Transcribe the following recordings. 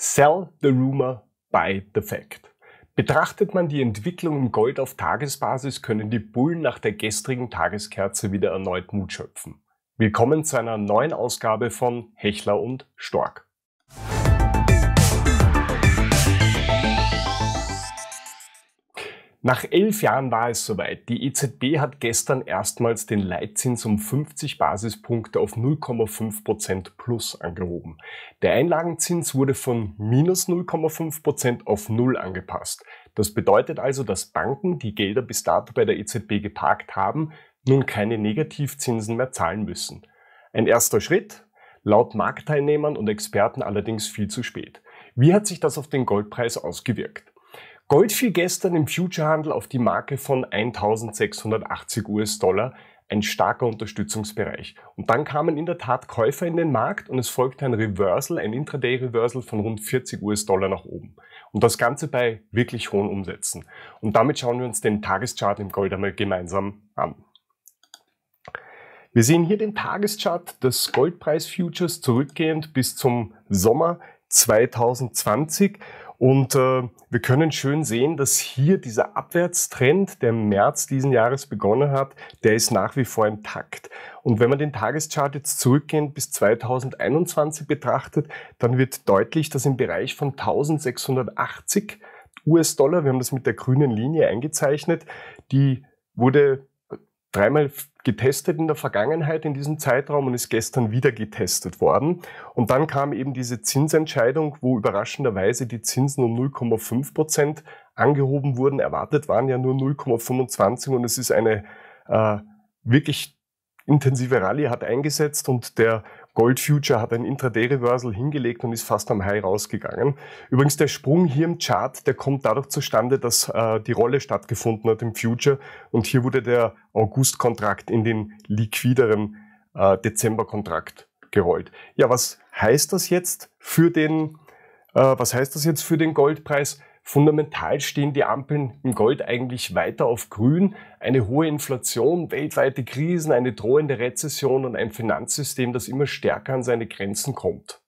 Sell the rumor, buy the fact. Betrachtet man die Entwicklung im Gold auf Tagesbasis, können die Bullen nach der gestrigen Tageskerze wieder erneut Mut schöpfen. Willkommen zu einer neuen Ausgabe von Hechler und Stork. Nach elf Jahren war es soweit. Die EZB hat gestern erstmals den Leitzins um 50 Basispunkte auf 0,5% Prozent plus angehoben. Der Einlagenzins wurde von minus 0,5% Prozent auf null angepasst. Das bedeutet also, dass Banken, die Gelder bis dato bei der EZB geparkt haben, nun keine Negativzinsen mehr zahlen müssen. Ein erster Schritt, laut Marktteilnehmern und Experten allerdings viel zu spät. Wie hat sich das auf den Goldpreis ausgewirkt? Gold fiel gestern im Futurehandel auf die Marke von 1680 US-Dollar, ein starker Unterstützungsbereich. Und dann kamen in der Tat Käufer in den Markt und es folgte ein Reversal, ein Intraday-Reversal von rund 40 US-Dollar nach oben. Und das Ganze bei wirklich hohen Umsätzen. Und damit schauen wir uns den Tageschart im Gold einmal gemeinsam an. Wir sehen hier den Tageschart des Goldpreis-Futures zurückgehend bis zum Sommer 2020 und äh, wir können schön sehen, dass hier dieser Abwärtstrend, der im März diesen Jahres begonnen hat, der ist nach wie vor intakt. Und wenn man den Tageschart jetzt zurückgehend bis 2021 betrachtet, dann wird deutlich, dass im Bereich von 1680 US-Dollar, wir haben das mit der grünen Linie eingezeichnet, die wurde dreimal getestet in der Vergangenheit in diesem Zeitraum und ist gestern wieder getestet worden. Und dann kam eben diese Zinsentscheidung, wo überraschenderweise die Zinsen um 0,5 Prozent angehoben wurden. Erwartet waren ja nur 0,25 und es ist eine äh, wirklich intensive Rallye hat eingesetzt und der Gold Future hat ein Intraday-Reversal hingelegt und ist fast am High rausgegangen. Übrigens, der Sprung hier im Chart, der kommt dadurch zustande, dass äh, die Rolle stattgefunden hat im Future und hier wurde der August-Kontrakt in den liquideren äh, Dezember-Kontrakt gerollt. Ja, was heißt das jetzt für den, äh, was heißt das jetzt für den Goldpreis? Fundamental stehen die Ampeln im Gold eigentlich weiter auf Grün. Eine hohe Inflation, weltweite Krisen, eine drohende Rezession und ein Finanzsystem, das immer stärker an seine Grenzen kommt.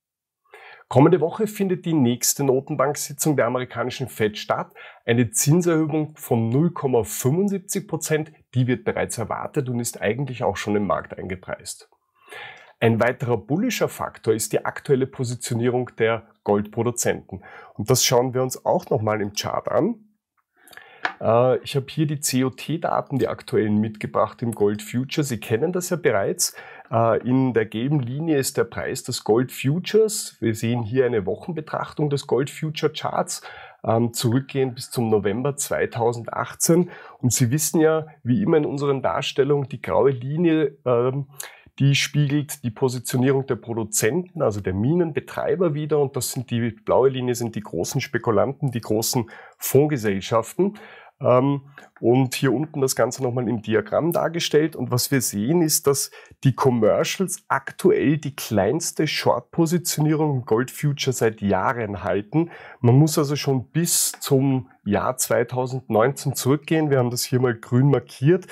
Kommende Woche findet die nächste Notenbank-Sitzung der amerikanischen Fed statt. Eine Zinserhöhung von 0,75 Prozent, die wird bereits erwartet und ist eigentlich auch schon im Markt eingepreist. Ein weiterer bullischer Faktor ist die aktuelle Positionierung der Goldproduzenten. Und das schauen wir uns auch nochmal im Chart an. Äh, ich habe hier die COT-Daten, die aktuellen, mitgebracht im Gold Future. Sie kennen das ja bereits. Äh, in der gelben Linie ist der Preis des Gold Futures. Wir sehen hier eine Wochenbetrachtung des Gold Future Charts, ähm, zurückgehend bis zum November 2018. Und Sie wissen ja, wie immer in unseren Darstellungen, die graue Linie ähm, die spiegelt die Positionierung der Produzenten, also der Minenbetreiber wieder. Und das sind die blaue Linie, sind die großen Spekulanten, die großen Fondsgesellschaften. Ähm, und hier unten das Ganze nochmal im Diagramm dargestellt. Und was wir sehen, ist, dass die Commercials aktuell die kleinste Short-Positionierung im Gold-Future seit Jahren halten. Man muss also schon bis zum Jahr 2019 zurückgehen. Wir haben das hier mal grün markiert.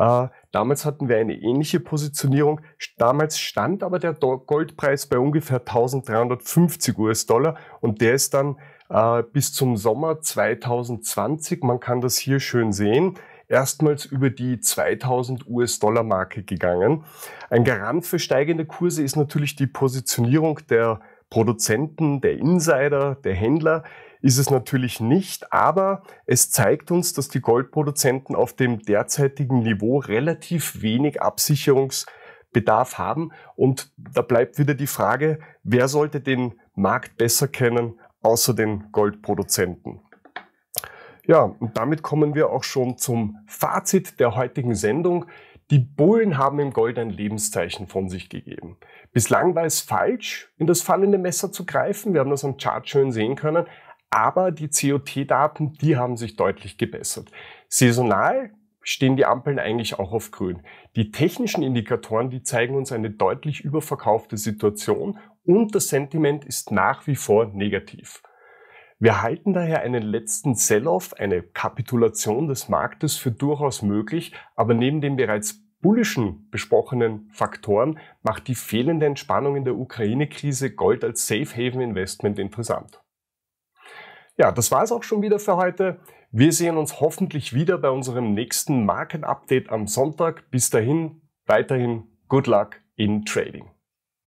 Äh, damals hatten wir eine ähnliche Positionierung. Damals stand aber der Goldpreis bei ungefähr 1350 US-Dollar und der ist dann äh, bis zum Sommer 2020, man kann das hier schön sehen, erstmals über die 2000 US-Dollar-Marke gegangen. Ein Garant für steigende Kurse ist natürlich die Positionierung der Produzenten, der Insider, der Händler ist es natürlich nicht, aber es zeigt uns, dass die Goldproduzenten auf dem derzeitigen Niveau relativ wenig Absicherungsbedarf haben. Und da bleibt wieder die Frage, wer sollte den Markt besser kennen, außer den Goldproduzenten? Ja, und damit kommen wir auch schon zum Fazit der heutigen Sendung. Die Bullen haben im Gold ein Lebenszeichen von sich gegeben. Bislang war es falsch, in das fallende Messer zu greifen. Wir haben das am Chart schön sehen können. Aber die COT-Daten, die haben sich deutlich gebessert. Saisonal stehen die Ampeln eigentlich auch auf grün. Die technischen Indikatoren, die zeigen uns eine deutlich überverkaufte Situation und das Sentiment ist nach wie vor negativ. Wir halten daher einen letzten Sell-off, eine Kapitulation des Marktes für durchaus möglich, aber neben den bereits bullischen besprochenen Faktoren macht die fehlende Entspannung in der Ukraine-Krise Gold als Safe Haven Investment interessant. Ja, das war es auch schon wieder für heute. Wir sehen uns hoffentlich wieder bei unserem nächsten Markenupdate am Sonntag. Bis dahin, weiterhin, good luck in Trading.